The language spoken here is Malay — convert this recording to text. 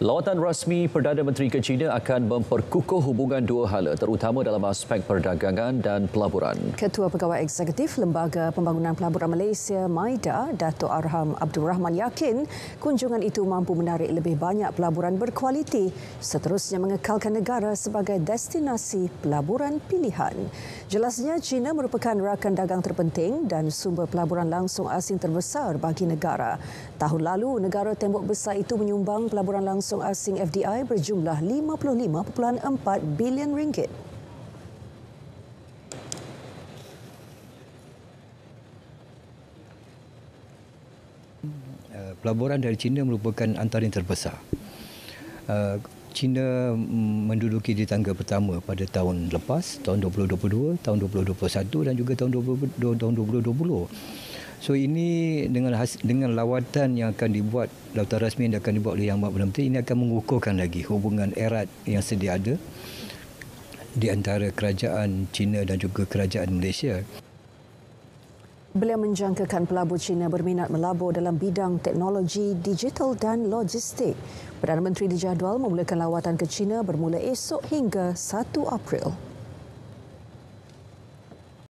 Lawatan rasmi Perdana Menteri ke China akan memperkukuh hubungan dua hala terutama dalam aspek perdagangan dan pelaburan. Ketua Pegawai Eksekutif Lembaga Pembangunan Pelaburan Malaysia, MAIDA, Dato' Arham Abdul Rahman yakin kunjungan itu mampu menarik lebih banyak pelaburan berkualiti seterusnya mengekalkan negara sebagai destinasi pelaburan pilihan. Jelasnya China merupakan rakan dagang terpenting dan sumber pelaburan langsung asing terbesar bagi negara. Tahun lalu, negara tembok besar itu menyumbang pelaburan langsung langsung asing FDI berjumlah 55.4 bilion ringgit. Eh, pelaburan dari China merupakan antara yang terbesar. Eh, China menduduki di tangga pertama pada tahun lepas, tahun 2022, tahun 2021 dan juga tahun 2020. So ini dengan has, dengan lawatan yang akan dibuat lautan rasmi yang akan dibuat oleh Yang Amat Perdana ini akan mengukuhkan lagi hubungan erat yang sedia ada di antara kerajaan China dan juga kerajaan Malaysia. Beliau menjangkakan pelabur China berminat melabur dalam bidang teknologi digital dan logistik. Perdana Menteri dijadual memulakan lawatan ke China bermula esok hingga 1 April.